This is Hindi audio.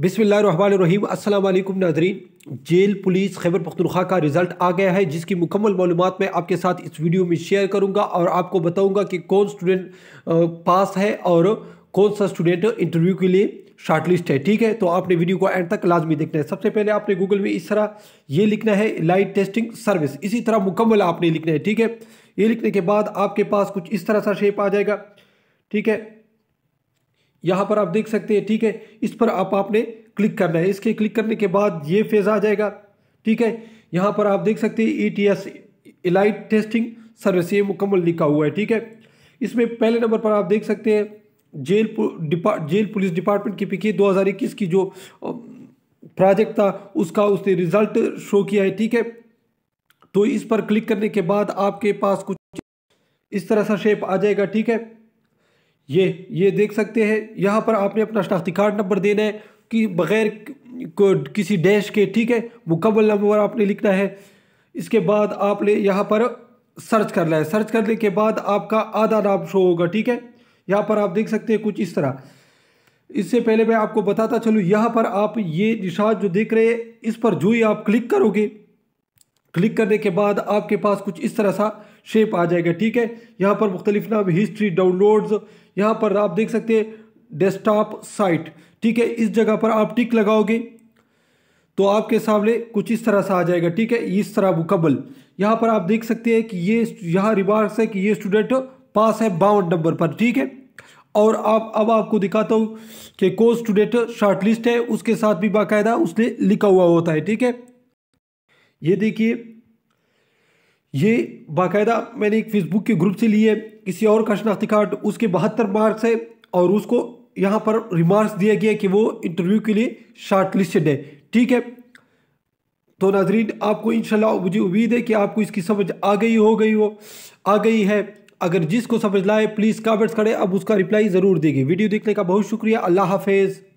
बिसमीम अल्लाम नाजरीन जेल पुलिस खैबर पख्तनख्वा का रिज़ल्ट आ गया है जिसकी मुकम्मल मालूम मैं आपके साथ इस वीडियो में शेयर करूँगा और आपको बताऊँगा कि कौन स्टूडेंट पास है और कौन सा स्टूडेंट इंटरव्यू के लिए शार्ट लिस्ट है ठीक है तो आपने वीडियो को एंड तक लाजमी देखना है सबसे पहले आपने गूगल में इस तरह ये लिखना है लाइट टेस्टिंग सर्विस इसी तरह मुकम्मल आपने लिखना है ठीक है ये लिखने के बाद आपके पास कुछ इस तरह सा शेप आ जाएगा ठीक है यहाँ पर आप देख सकते हैं ठीक है इस पर आप आपने क्लिक करना है इसके क्लिक करने के बाद ये फेज़ आ जाएगा ठीक है यहाँ पर आप देख सकते हैं ETS T S elite testing service ये मुकम्मल लिखा हुआ है ठीक है इसमें पहले नंबर पर आप देख सकते हैं जेल डिपा जेल पुलिस डिपार्टमेंट की पिकी इक्कीस की जो प्रोजेक्ट था उसका उसने रिजल्ट शो किया है ठीक है तो इस पर क्लिक करने के बाद आपके पास कुछ इस तरह सा शेप आ जाएगा ठीक है ये ये देख सकते हैं यहाँ पर आपने अपना शनाख्ती कार्ड नंबर देना है कि बग़ैर को किसी डैश के ठीक है मुकम्मल नंबर आपने लिखना है इसके बाद आपने यहाँ पर सर्च करना है सर्च करने के बाद आपका आधा नाम शो होगा ठीक है यहाँ पर आप देख सकते हैं कुछ इस तरह इससे पहले मैं आपको बताता चलूँ यहाँ पर आप ये निशान जो देख रहे हैं इस पर जो ही आप क्लिक करोगे क्लिक करने के बाद आपके पास कुछ इस तरह सा शेप आ जाएगा ठीक है यहाँ पर मुख्तलिफ नाम हिस्ट्री डाउनलोड्स यहाँ पर आप देख सकते हैं डेस्कटॉप साइट ठीक है इस जगह पर आप टिक लगाओगे तो आपके सामने कुछ इस तरह सा आ जाएगा ठीक है इस तरह मुकम्मल यहाँ पर आप देख सकते हैं कि ये यहाँ रिमार्क्स है कि ये स्टूडेंट पास है बावन नंबर पर ठीक है और आप अब आपको दिखाता हूँ कि कोर्स स्टूडेंट शॉर्ट लिस्ट है उसके साथ भी बाकायदा उसने लिखा हुआ होता है ठीक है ये देखिए ये बाकायदा मैंने एक फेसबुक के ग्रुप से ली है किसी और का शनाख्ती कार्ड उसके बहत्तर मार्क्स है और उसको यहाँ पर रिमार्क्स दिया गया कि वो इंटरव्यू के लिए शार्ट लिस्टेड है ठीक है तो नाजरीन आपको इंशाल्लाह मुझे उम्मीद है कि आपको इसकी समझ आ गई हो गई हो आ गई है अगर जिसको समझ लाए प्लीज़ कमेंट्स करें अब उसका रिप्लाई ज़रूर देगी वीडियो देखने का बहुत शुक्रिया अल्लाह हाफिज़